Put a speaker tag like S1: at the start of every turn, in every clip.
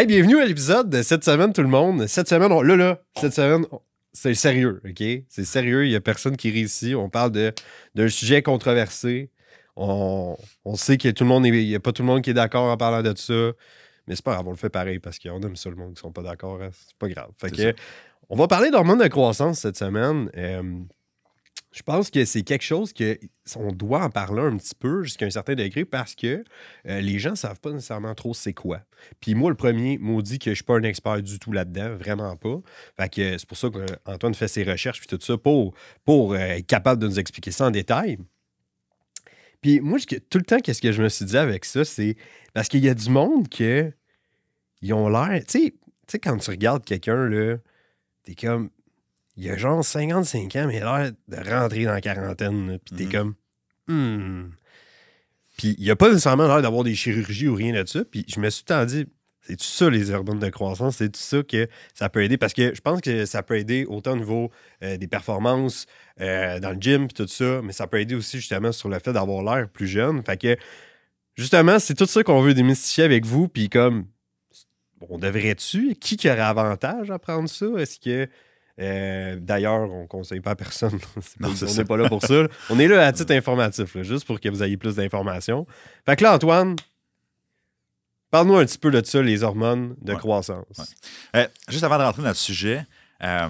S1: Hey, bienvenue à l'épisode de cette semaine, tout le monde. Cette semaine, on, là, là, cette semaine, c'est sérieux, OK? C'est sérieux, il n'y a personne qui rit ici. On parle d'un sujet controversé. On, on, sait que tout le monde n'y a pas tout le monde qui est d'accord en parlant de ça. Mais c'est pas grave, on le fait pareil parce qu'on aime ça le monde qui sont pas d'accord. Hein. C'est pas grave. on va parler d'hormones de croissance cette semaine. Euh, je pense que c'est quelque chose que on doit en parler un petit peu jusqu'à un certain degré parce que euh, les gens ne savent pas nécessairement trop c'est quoi. Puis moi, le premier m'a dit que je ne suis pas un expert du tout là-dedans, vraiment pas. Fait que c'est pour ça qu'Antoine fait ses recherches puis tout ça pour, pour euh, être capable de nous expliquer ça en détail. Puis moi, tout le temps, qu'est-ce que je me suis dit avec ça, c'est parce qu'il y a du monde que ils ont l'air. Tu sais, quand tu regardes quelqu'un, là, es comme il a genre 55 ans, mais il a l'air de rentrer dans la quarantaine. Puis t'es mm-hmm. comme, hmm. Puis il a pas nécessairement l'air d'avoir des chirurgies ou rien là-dessus. Puis je me suis tant dit, c'est tout ça les hormones de croissance, c'est tout ça que ça peut aider parce que je pense que ça peut aider autant au niveau euh, des performances euh, dans le gym et tout ça, mais ça peut aider aussi justement sur le fait d'avoir l'air plus jeune. Fait que justement, c'est tout ça qu'on veut démystifier avec vous puis comme on devrait-tu qui aurait avantage à prendre ça Est-ce que euh, d'ailleurs, on ne conseille pas à personne. on n'est pas là pour ça. On est là à titre informatif, juste pour que vous ayez plus d'informations. Fait que là, Antoine, parle-nous un petit peu de ça, les hormones
S2: de croissance. Euh, juste avant de rentrer dans le sujet, euh,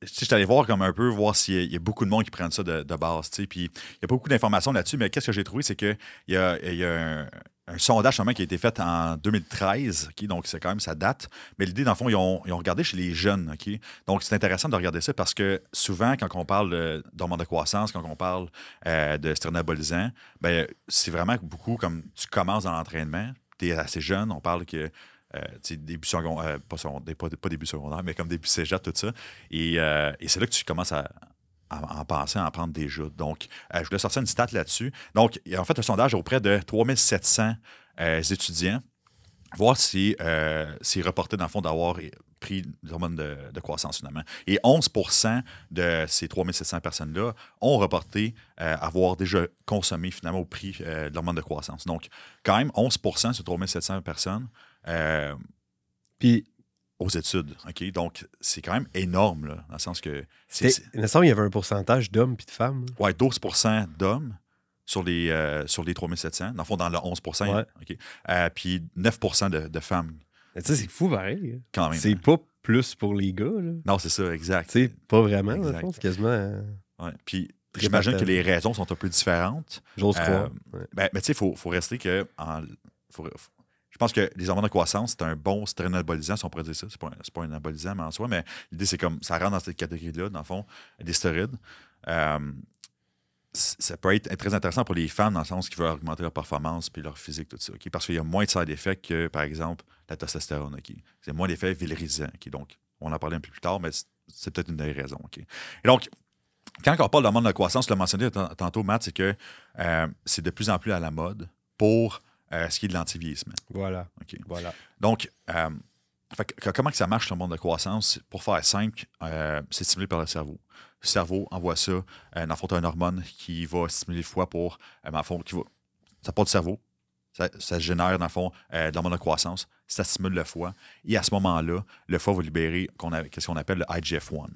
S2: je suis allé voir comme un peu, voir s'il y, a beaucoup de monde qui prennent ça de, base. Puis il y a pas beaucoup d'informations là-dessus, mais qu'est-ce que j'ai trouvé, c'est qu'il y y a un, un sondage qui a été fait en 2013, donc c'est quand même sa date. Mais l'idée, dans le fond, ils ont, regardé chez les jeunes. ok Donc c'est intéressant de regarder ça parce que souvent, quand on parle de d'hormones de croissance, quand on parle euh, de sternabolisant, ben, c'est vraiment beaucoup comme tu commences dans l'entraînement, tu es assez jeune, on parle que. Euh, tu es début secondaire, euh, pas, début secondaire, mais comme début cégep, tout ça. Et, et c'est là que tu commences à, en, pensant en prendre déjà. Donc, euh, je voulais sortir une stat là-dessus. Donc, en fait un sondage auprès de 3 700 euh, étudiants, voir si euh, c'est reporté dans le fond d'avoir pris de l'hormone de, croissance finalement. Et 11 de ces 3 700 personnes-là ont reporté avoir déjà consommé finalement au prix de l'hormone de croissance. Donc, quand même, 11 3 700 personnes. Puis, aux études. OK? Donc, c'est quand même énorme, là, dans le sens que. Il y avait un pourcentage d'hommes et de femmes. Oui, 12 d'hommes sur les, euh, sur les 3700. Dans le fond, dans le 11 euh, puis 9 de, femmes.
S1: Mais tu c'est fou pareil. Hein.
S2: Quand même. C'est hein. pas plus pour les gars. Là. Non, c'est ça, exact. C'est pas vraiment, exact. dans quasiment. Euh, puis. J'imagine que les raisons sont un peu différentes. J'ose croire. Ben, mais tu sais, il faut, faut rester que je pense que les hormones de croissance, c'est un bon, c'est un anabolisant, si on pourrait dire ça. C'est pas, un, pas un anabolisant, mais en soi, mais l'idée, c'est comme ça rentre dans cette catégorie-là, dans le fond, des stéroïdes. Euh, ça peut être très intéressant pour les femmes dans le sens qu'ils veulent augmenter leur performance puis leur physique, tout ça. Parce qu'il y a moins de side d'effet que, par exemple, la testostérone. C'est moins d'effets virilisants, Donc, on en parlait un peu plus tard, mais c'est peut-être une des raisons. Et donc, quand on parle d'hormones de croissance, je l'ai mentionné tantôt, Matt, c'est que euh, c'est de plus en plus à la mode pour euh, ce qui est de l'antivieillissement. Voilà. voilà. Donc, euh, comment que ça marche le monde de croissance? Pour faire simple, euh, c'est stimulé par le cerveau. Le cerveau envoie ça, dans le fond, une hormone qui va stimuler le foie pour, en fond, qui va, ça part du cerveau, ça, génère, dans le fond, euh, de l'hormone de croissance. Ça stimule le foie. Et à ce moment-là, le foie va libérer ce qu'on appelle le IGF-1.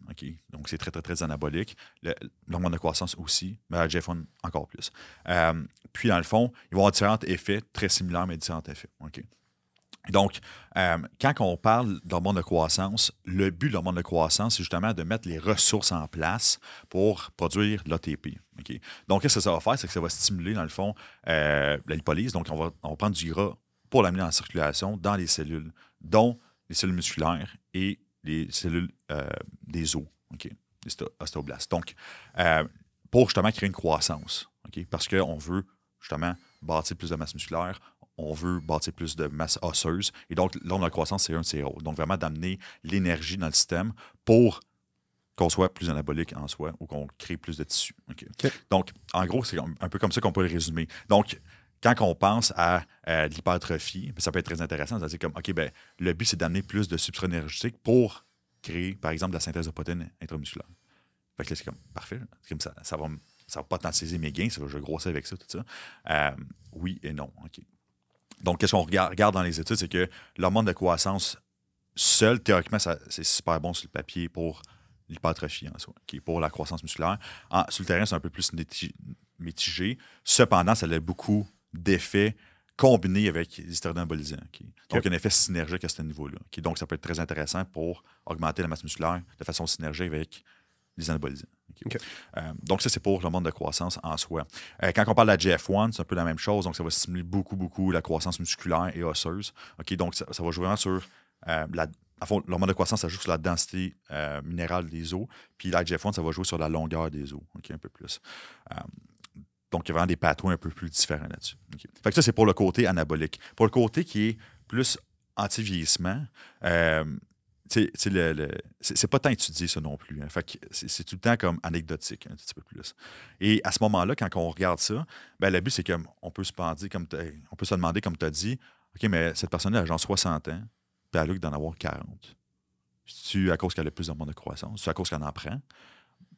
S2: Donc, c'est très, très, très anabolique. L'hormone de croissance aussi, mais igf 1 encore plus. Euh, puis, dans le fond, il va y avoir différents effets très similaires, mais différents effets. Donc, euh, quand on parle d'hormone de croissance, le but de l'hormone de croissance, c'est justement de mettre les ressources en place pour produire l'ATP. Donc, qu'est-ce que ça va faire? C'est que ça va stimuler, dans le fond, euh, la lipolyse. Donc, on va, prendre du gras pour l'amener en circulation dans les cellules, dont les cellules musculaires et les cellules euh, des os, okay? les ostéoblastes. Donc, euh, pour justement créer une croissance, okay? parce qu'on veut justement bâtir plus de masse musculaire, on veut bâtir plus de masse osseuse. Et donc, l'onde de la croissance, c'est un c'est Donc, vraiment d'amener l'énergie dans le système pour qu'on soit plus anabolique en soi ou qu'on crée plus de tissus. Donc, en gros, c'est un peu comme ça qu'on peut le résumer. Donc, quand on pense à, l'hypertrophie, ben, ça peut être très intéressant. C'est-à-dire comme, OK, ben, le but, c'est d'amener plus de substrat énergétique pour créer, par exemple, de la synthèse de protéines intramusculaires. Fait que là, c'est comme, parfait. Comme ça, ça, va, ça va potentialiser mes gains. Ça, je grossir avec ça, tout ça. Euh, oui et non. OK. Donc, qu'est-ce qu'on regarde, dans les études, c'est que l'hormone de croissance seule, théoriquement, c'est super bon sur le papier pour l'hypertrophie en soi, qui pour la croissance musculaire. En, sur le terrain, c'est un peu plus mitigé. Cependant, ça a beaucoup d'effets combinés avec les stéroïdes Donc, un effet synergique à ce niveau-là. Donc, ça peut être très intéressant pour augmenter la masse musculaire de façon synergique avec les anabolisants. Euh, donc, ça, c'est pour le monde de croissance en soi. Euh, quand on parle de la GF1, c'est un peu la même chose. Donc, ça va stimuler beaucoup, beaucoup la croissance musculaire et osseuse. donc, ça, va jouer vraiment sur euh, la, à fond, mode de croissance, ça joue sur la densité euh, minérale des os, puis l'IGF-1, ça va jouer sur la longueur des os, un peu plus. Euh, donc, il y a vraiment des patrons un peu plus différents là-dessus. Fait que ça, c'est pour le côté anabolique. Pour le côté qui est plus anti-vieillissement, euh, c'est pas tant étudié, ça non plus. Hein. c'est tout le temps comme anecdotique, un petit peu plus. Et à ce moment-là, quand on regarde ça, ben, le but, c'est qu'on peut se on peut se demander, comme tu as dit, OK, mais cette personne-là a genre 60 ans à Luc d'en avoir 40. cest à cause qu'elle a plus d'hormones de croissance? C'est à cause qu'elle en prend?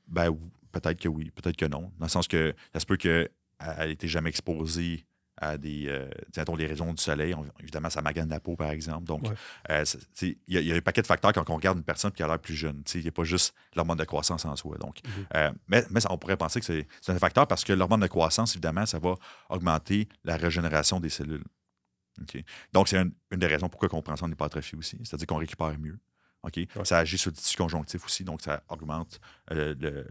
S2: Ben, peut-être que oui, peut-être que non. Dans le sens que ça se peut qu'elle n'ait jamais exposée à des, raisons euh, les du soleil. évidemment, ça magane la peau, par exemple. Donc, euh, il y, a un paquet de facteurs quand on regarde une personne qui a l'air plus jeune. Il n'y a pas juste l'hormone de croissance en soi. Donc, mhm. euh, mais, mais on pourrait penser que c'est un facteur parce que l'hormone de croissance, évidemment, ça va augmenter la régénération des cellules. Donc, c'est une des raisons pourquoi on prend ça en hypertrophie aussi, c'est-à-dire qu'on récupère mieux. Ça agit sur le tissu conjonctif aussi, donc ça augmente euh, le,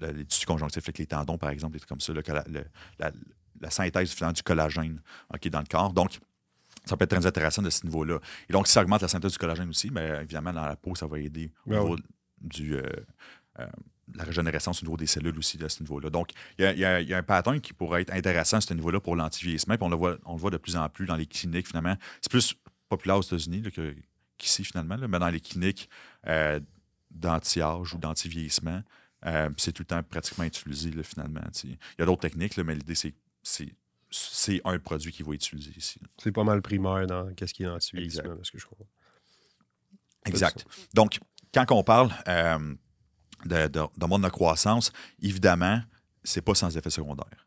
S2: le, les tissus avec les tendons, par exemple, des trucs comme ça, la, synthèse du collagène dans le corps. Donc, ça peut être très intéressant de ce niveau-là. Et donc, si ça augmente la synthèse du collagène aussi, mais ben, évidemment, dans la peau, ça va aider au ben niveau du. Euh, euh, la régénérescence au niveau des cellules aussi à ce niveau-là. Donc, il y, a un pattern qui pourrait être intéressant à ce niveau-là pour l'antivieillissement. Puis on le, voit, on voit de plus en plus dans les cliniques, finalement. C'est plus populaire aux États-Unis qu'ici, finalement, mais dans les cliniques euh, d'anti-âge ou d'anti-vieillissement, euh, c'est tout le temps pratiquement utilisé, finalement. Il y a d'autres techniques, mais l'idée, c'est c'est un produit qui va être utilisé ici. C'est pas mal primaire dans qu'est-ce qui est anti-vieillissement, ce que je crois. Exact. Donc, quand on parle... Euh, dans le monde de croissance, évidemment, c'est pas sans effet secondaire.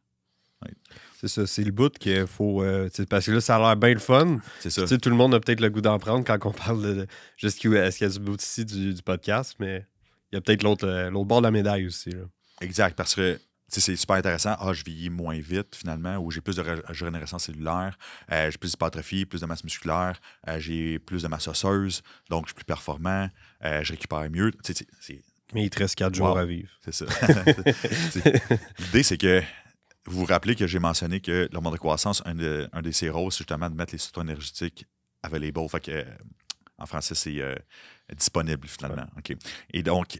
S2: C'est ça, c'est le bout qu'il faut. Euh, parce que là, ça a l'air bien le fun. C'est ça. tout le monde a peut-être le goût
S1: d'en prendre quand on parle de. Juste est-ce qu'il y a du bout ici du, podcast, mais il y a peut-être l'autre
S2: euh, bord de la médaille aussi. Exact, parce que c'est super intéressant. Ah, je vieillis moins vite, finalement, ou j'ai plus de régénération cellulaire, euh, j'ai plus d'hypertrophie, plus de masse musculaire, j'ai plus de masse osseuse, donc je suis plus performant, je récupère mieux. C'est mais il te reste quatre jours à vivre. C'est ça. L'idée, c'est que vous vous rappelez que j'ai mentionné que le l'hormone de croissance, un, des un c'est justement de mettre les substances énergétiques available. Fait euh, en français, c'est euh, disponible finalement. Et donc,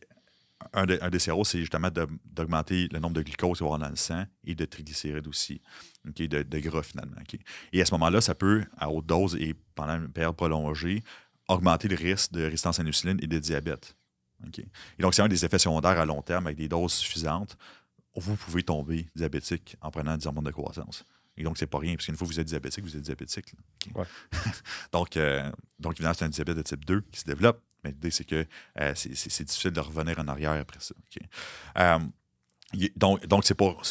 S2: un des un c'est justement d'augmenter le nombre de glucose qu'il va dans le sang et de triglycérides aussi, de, gras finalement. Et à ce moment-là, ça peut, à haute dose et pendant une période prolongée, augmenter le risque de résistance à l'insuline et de diabète. Et donc, c'est un des effets secondaires à long terme avec des doses suffisantes. Vous pouvez tomber diabétique en prenant des hormones de croissance. Et donc, c'est pas rien, parce qu'une fois que vous êtes diabétique, vous êtes diabétique. donc, euh, donc, évidemment, c'est un diabète de type 2 qui se développe. Mais l'idée, c'est que euh, c'est difficile de revenir en arrière après ça. Euh, donc, donc c'est pour,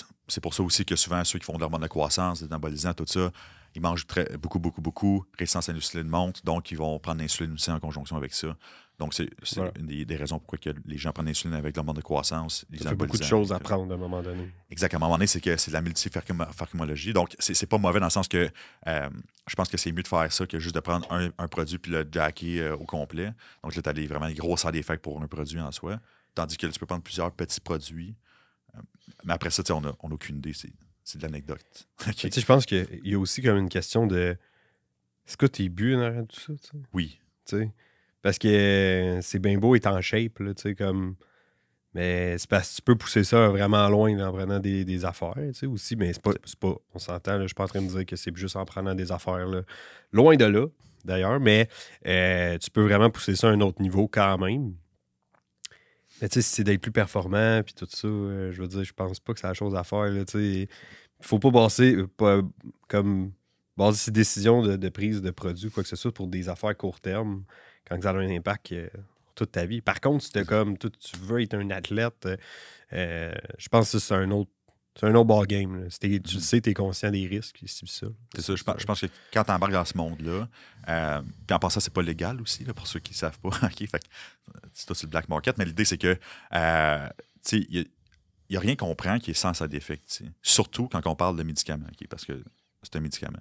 S2: pour ça aussi que souvent, ceux qui font de l'hormone de croissance, des anabolisants, tout ça, ils mangent très, beaucoup, beaucoup, beaucoup. Résistance à l'insuline monte, donc ils vont prendre l'insuline aussi en conjonction avec ça. Donc, c'est une des, raisons pourquoi les gens prennent l'insuline avec le l'hormone de croissance. Il y a beaucoup de choses à prendre à un moment donné. Exactement. À un moment donné, c'est que c'est de la multifarmacologie. Donc, c'est pas mauvais dans le sens que euh, je pense que c'est mieux de faire ça que juste de prendre un, produit puis le jacker euh, au complet. Donc, là, tu vraiment des gros sans effects pour un produit en soi. Tandis que tu peux prendre plusieurs petits produits. Euh, mais après ça, on n'a on aucune idée c'est de l'anecdote. Je pense qu'il y a aussi comme une question de est-ce que tu es bu dans tout ça? Oui.
S1: Parce que c'est bien beau être en shape, là, comme. Mais c'est parce que tu peux pousser ça vraiment loin en prenant des, affaires, tu aussi. Mais c'est pas, pas. On s'entend, je suis pas en train de dire que c'est juste en prenant des affaires, Loin de là, d'ailleurs. Mais euh, tu peux vraiment pousser ça à un autre niveau quand même. Mais tu sais, si c'est d'être plus performant, puis tout ça, euh, je veux dire, je pense pas que c'est la chose à faire. Là, faut pas baser, euh, comme, baser ses décisions de, prise de produit, quoi que ce soit, pour des affaires court terme, quand ça a un impact euh, toute ta vie. Par contre, si comme, tout tu veux être un athlète, je pense que c'est un autre c'est un autre C'était, Tu le mm. sais, tu es conscient des risques. C'est ça.
S2: Je pense, que quand tu embarques dans ce monde-là, euh, puis en passant, c'est pas légal aussi, pour ceux qui ne savent pas. OK, fait c'est le black market, mais l'idée, c'est que, euh, il n'y a, rien qu'on prend qui est sans sa défect. Surtout quand on parle de médicaments, parce que c'est un médicament.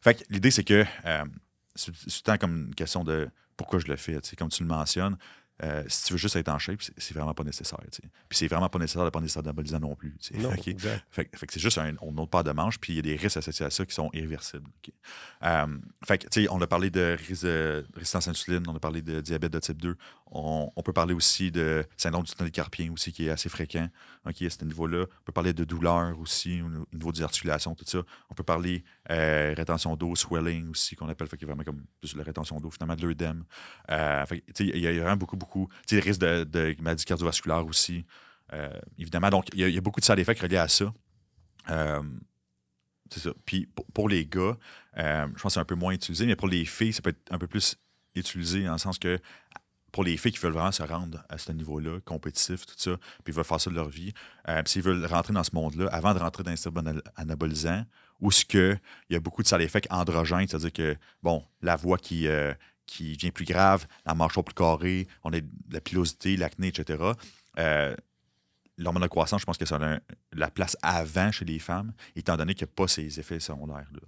S2: Fait que l'idée, c'est que euh, c'est tant comme une question de pourquoi je le fais. Comme tu le mentionnes, euh, si tu veux juste être en shape, c'est vraiment pas nécessaire. Puis c'est vraiment pas nécessaire de prendre des stabilisants non plus. c'est juste un, on autre pas de manche, puis il y a des risques associés à ça qui sont irréversibles. Euh, on a parlé de, euh, résistance à l'insuline, on a parlé de diabète de type 2. On, peut parler aussi de syndrome du tunnel carpien aussi, qui est assez fréquent à ce niveau-là. On peut parler de douleur aussi, au niveau des articulations, tout ça. On peut parler euh, rétention d'eau, swelling aussi, qu'on appelle, qui vraiment comme la rétention d'eau, finalement de l'œdème. il y a vraiment beaucoup, beaucoup beaucoup. Tu sais, risque de, de maladies cardiovasculaires aussi, euh, évidemment. Donc, il y, a beaucoup de side effects reliés à ça. Euh, c'est ça. Puis pour, les gars, euh, je pense que c'est un peu moins utilisé, mais pour les filles, ça peut être un peu plus utilisé dans le sens que pour les filles qui veulent vraiment se rendre à ce niveau-là, compétitif, tout ça, puis ils veulent faire ça de leur vie, s'ils veulent rentrer dans ce monde-là, avant de rentrer dans les anabolisant, anabolisants, où ce que il y a beaucoup de side effects androgènes, c'est-à-dire que, bon, la voix qui, qui devient plus grave, la marche mâchoire plus carrée, on a la pilosité, l'acné, etc. Euh, l'hormone de croissance, je pense que ça a la place avant chez les femmes, étant donné qu'il n'y a pas ces effets secondaires. Là.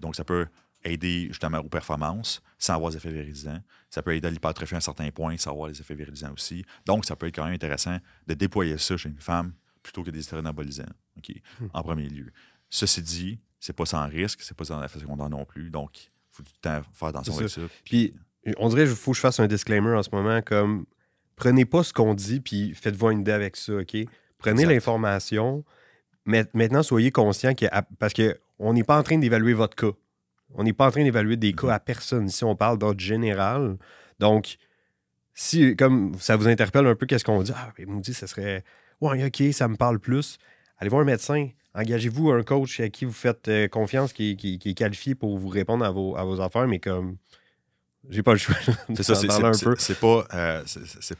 S2: Donc, ça peut aider justement aux performances sans avoir des effets virilisants. Ça peut aider à l'hypertrophie à un certain point sans avoir des effets virilisants aussi. Donc, ça peut être quand même intéressant de déployer ça chez une femme plutôt que des stéroïdes anabolisants, hmm. en premier lieu. Ceci dit, c'est pas sans risque, c'est pas sans effet secondaire non plus. Donc, faut tout le temps faire attention avec ça.
S1: Puis, on dirait qu'il faut que je fasse un disclaimer en ce moment, comme prenez pas ce qu'on dit, puis faites-vous une idée avec ça, OK? Prenez l'information, mais maintenant, soyez conscient que, parce qu'on n'est pas en train d'évaluer votre cas. On n'est pas en train d'évaluer des cas mm-hmm. à personne. si on parle d'ordre général. Donc, si comme ça vous interpelle un peu, qu'est-ce qu'on dit? Ah, On dit, ça serait. Ouais, ok, ça me parle plus. Allez voir un médecin, engagez-vous un coach à qui vous faites euh, confiance, qui, est qualifié pour vous répondre à vos, affaires, mais comme j'ai pas le choix. C'est ça, c'est pas, c'est,
S2: pas euh,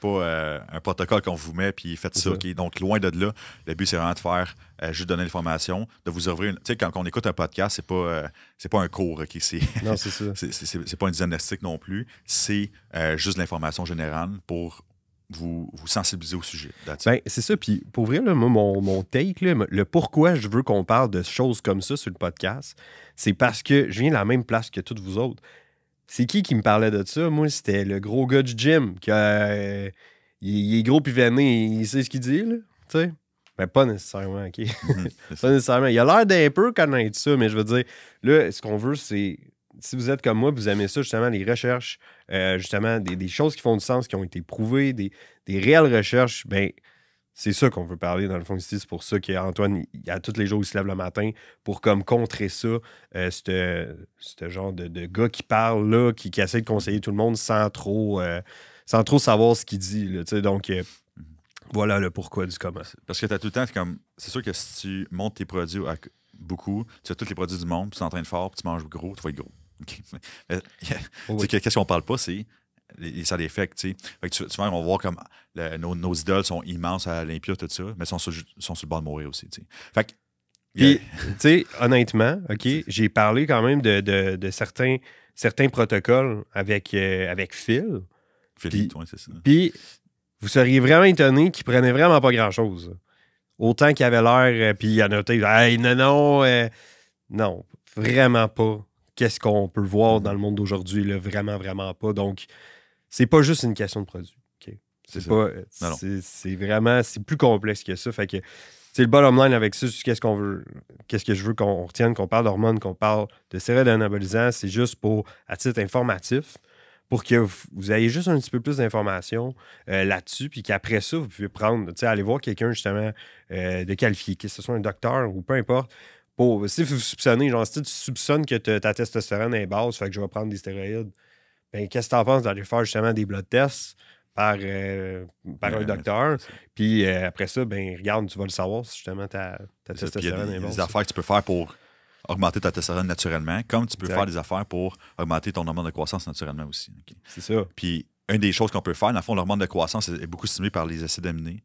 S2: euh, un protocole qu'on vous met, puis faites ça. Donc, loin de là, le but, c'est vraiment de faire, juste donner l'information, de vous ouvrir. Tu sais, quand, on écoute un podcast, c'est pas, c'est pas un cours, qui c'est, non, c'est ça. c'est, pas une diagnostic non plus, c'est juste l'information générale pour vous, vous sensibiliser au sujet. Ben, c'est ça. Puis pour ouvrir mon, take, le pourquoi je veux qu'on parle de choses
S1: comme ça sur le podcast, c'est parce que je viens de la même place que toutes vous autres. C'est qui qui me parlait de ça? Moi, c'était le gros gars du gym. qui euh, il, est gros puis venait, il sait ce qu'il dit, Tu sais? Ben, pas nécessairement, OK? Mhm, pas nécessairement. Il a l'air d'un peu connaître ça, mais je veux dire, là, ce qu'on veut, c'est si vous êtes comme moi, vous aimez ça, justement, les recherches, euh, justement, des, choses qui font du sens, qui ont été prouvées, des, réelles recherches, ben c'est ça qu'on veut parler, dans le fond, ici. C'est pour ça qu'Antoine, il y a tous les jours, il se lève le matin pour comme contrer ça, euh, ce genre de, de, gars qui parle, là, qui, essaie de conseiller tout le monde sans trop, euh, sans trop savoir ce qu'il dit, donc... Euh, mhm.
S2: voilà le pourquoi du comment. Parce que tu as tout le temps, comme. C'est sûr que si tu montes tes produits beaucoup, tu as tous les produits du monde, puis tu de fort, puis tu manges gros, tu vas être gros. Euh, oh qu'est-ce qu'on parle pas, c'est ça les fait. tu vois, on va voir comme nos, idoles sont immenses à Olympia, tout ça, mais sont sur, sont sur le bord de mourir aussi. tu Fait
S1: honnêtement, OK, j'ai parlé quand même de, certains, certains, protocoles avec, euh, avec Phil. c'est ça. Puis, vous seriez vraiment étonné qu'il prenait vraiment pas grand-chose. Autant qu'il avait l'air, euh, puis il a noté, non, non, non, vraiment pas qu'est-ce qu'on peut voir mhm. dans le monde d'aujourd'hui, vraiment, vraiment pas. Donc, c'est pas juste une question de produit. C'est pas. C'est vraiment. C'est plus complexe que ça. Fait que c'est le bottom line avec ça, qu'est-ce qu'on veut, qu'est-ce que je veux qu'on retienne, qu'on parle d'hormones, qu'on parle de céréales anabolisants, c'est juste pour, à titre informatif, pour que vous, ayez juste un petit peu plus d'informations euh, là-dessus, puis qu'après ça, vous pouvez prendre, tu sais, aller voir quelqu'un justement euh, de qualifié, que ce soit un docteur ou peu importe, pour, si vous soupçonnez, genre, si tu soupçonnes que ta testostérone est basse, fait que je vais prendre des stéroïdes, ben, qu'est-ce que en penses d'aller faire justement des blood tests par, euh, par un docteur?
S2: Puis euh, après
S1: ça, ben, regarde, tu vas le savoir si justement ta, ta testostérone est basse. Il y a des affaires
S2: que tu peux faire pour augmenter ta testostérone naturellement, comme tu peux faire des affaires pour augmenter ton hormone de croissance naturellement aussi. C'est ça. Puis, une des choses qu'on peut faire, dans le fond, l'hormone de croissance est beaucoup stimulée par les acides aminés.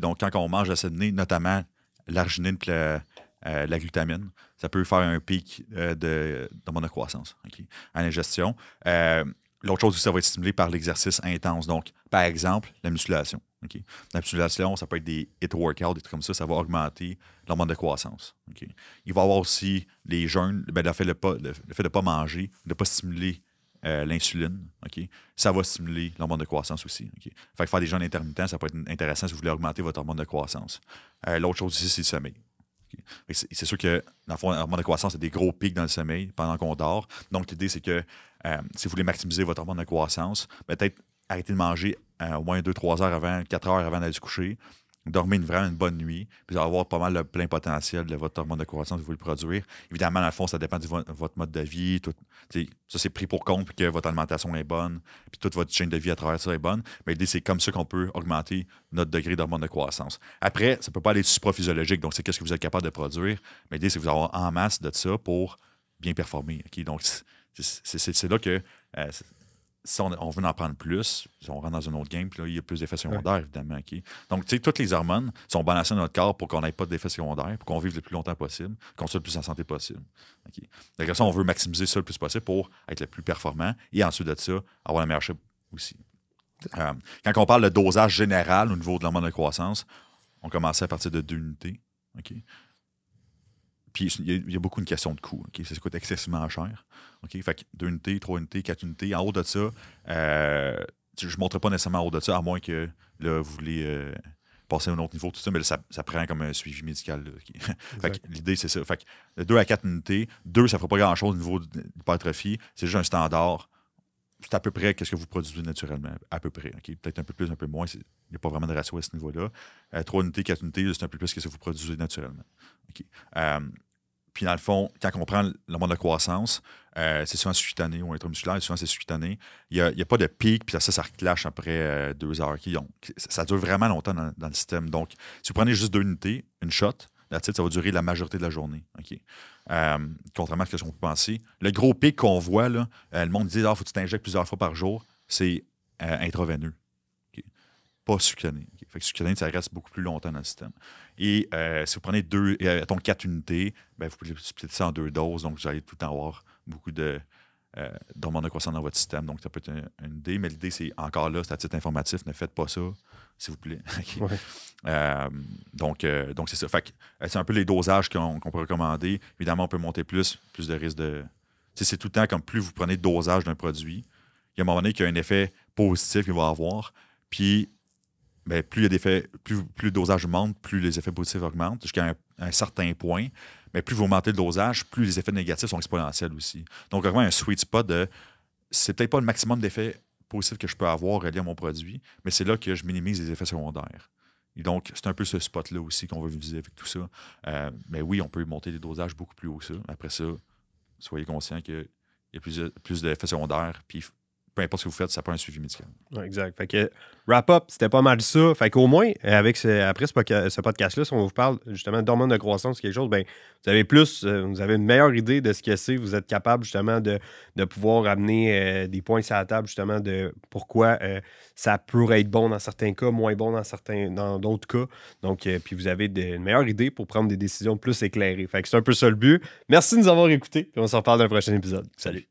S2: Donc, quand on mange l'acide aminés, notamment l'arginine et le... Euh, la glutamine, ça peut faire un pic euh, de de, de, croissance okay, en ingestion. Euh, l'autre chose, ça va être stimulé par l'exercice intense. Donc, par exemple, la musculation. La musculation, ça peut être des hit workouts, des trucs comme ça, ça va augmenter l'hormone de croissance. Il va y avoir aussi les jeûnes, ben, le, fait de de ne pas manger, de ne pas stimuler l'insuline, ça va stimuler l'hormone de croissance aussi. faire des jeûnes intermittents, ça peut être intéressant si vous voulez augmenter votre hormone de croissance. L'autre chose ici, c'est le sommeil. C'est sûr que, dans le l'hormone de croissance, c'est des gros pics dans le sommeil pendant qu'on dort. Donc, l'idée, c'est que euh, si vous voulez maximiser votre hormone de croissance, ben, peut-être arrêter de manger euh, au moins 2-3 heures avant, 4 heures avant d'aller se coucher, Dormez une, vraiment une bonne nuit, puis avoir pas mal le plein potentiel de votre hormone de croissance que vous le produire. Évidemment, dans le fond, ça dépend de votre mode de vie. Tout, ça, c'est pris pour compte, que votre alimentation est bonne, puis toute votre chaîne de vie à travers ça est bonne. Mais l'idée, c'est comme ça qu'on peut augmenter notre degré d'hormone de croissance. Après, ça ne peut pas aller du physiologique, donc c'est ce que vous êtes capable de produire. Mais l'idée, c'est que vous avoir en masse de ça pour bien performer. Donc, c'est là que euh, si on, veut en prendre plus, on rentre dans une autre game, puis là, il y a plus d'effets secondaires, évidemment. Donc, tu sais, toutes les hormones sont balancées dans notre corps pour qu'on n'ait pas d'effets secondaires, pour qu'on vive le plus longtemps possible, qu'on soit le plus en santé possible. on veut maximiser ça le plus possible pour être le plus performant et ensuite de ça, avoir la meilleure chip aussi. Euh, quand on parle de dosage général au niveau de l'hormone de croissance, on commençait à partir de deux unités. Puis il y, a beaucoup une question de coût. Ça coûte excessivement cher. OK? Fait que 2 unités, 3 unités, 4 unités. En haut de ça, euh, je ne montrerai pas nécessairement en haut de ça, à moins que là, vous voulez euh, passer à un autre niveau, tout ça, mais ça, prend comme un suivi médical. l'idée, c'est ça. Fait que 2 à 4 unités, 2, ça ne fera pas grand-chose au niveau de l'hypertrophie. C'est juste un standard c'est à peu près ce que vous produisez naturellement, à peu près. Peut-être un peu plus, un peu moins. Il n'y a pas vraiment de ratio à ce niveau-là. Euh, trois 3 unités, 4 unités, c'est un peu plus ce que vous produisez naturellement. Euh, puis dans le fond, quand on prend le monde de croissance, euh, c'est souvent succutané ou intramusculaire, souvent c'est sutané. Il n'y a, a, pas de pic, puis ça, ça reclash après deux heures. ça dure vraiment longtemps dans, le système. Donc, si vous prenez juste deux unités, une shot, la ça va durer la majorité de la journée. OK? Euh, contrairement à ce que peut penser. Le gros pic qu'on voit, là, euh, le monde dit Ah, faut que tu t'injectes plusieurs fois par jour, c'est euh, intraveineux. Pas succané. Fait que ça reste beaucoup plus longtemps dans le système. Et si vous prenez deux, ton quatre unités, ben, vous pouvez le ça en deux doses, donc vous allez tout le temps avoir beaucoup de, euh, demande de dans votre système. Donc, ça peut être une, idée, mais l'idée, c'est encore là, c'est à titre informatif, ne faites pas ça, s'il vous plaît. Euh, donc, euh, donc c'est ça. Fait euh, c'est un peu les dosages qu'on peut recommander. Évidemment, on peut monter plus, plus de risques. de. C'est tout le temps comme plus vous prenez de dosage d'un produit, il y a un moment donné qu'il y a un effet positif qu'il va avoir. Puis, ben, plus il y a plus, plus le dosage monte, plus les effets positifs augmentent jusqu'à un certain point mais plus vous augmentez le dosage, plus les effets négatifs sont exponentiels aussi. Donc, vraiment, un sweet spot de c'est peut-être pas le maximum d'effets positifs que je peux avoir reliés à mon produit, mais c'est là que je minimise les effets secondaires. Et donc, c'est un peu ce spot-là aussi qu'on veut viser avec tout ça. Euh, mais oui, on peut monter les dosages beaucoup plus haut que ça. Après ça, soyez conscient qu'il y a plus, plus d'effets secondaires, puis peu importe ce que vous faites, ça prend un suivi médical.
S1: Exact. Fait que wrap-up, c'était pas mal ça. Fait qu'au moins, avec ce, après ce, podcast-là, si on vous parle justement d'hormones de croissance, quelque chose, ben, vous avez plus, euh, vous avez une meilleure idée de ce que c'est. Vous êtes capable justement de, pouvoir amener euh, des points sur la table justement de pourquoi euh, ça pourrait être bon dans certains cas, moins bon dans certains dans d'autres cas. Donc, puis vous avez une meilleure idée pour prendre des décisions plus éclairées. Fait que c'est un peu ça le but. Merci de nous avoir écoutés. Puis on se reparle dans le prochain épisode. Salut.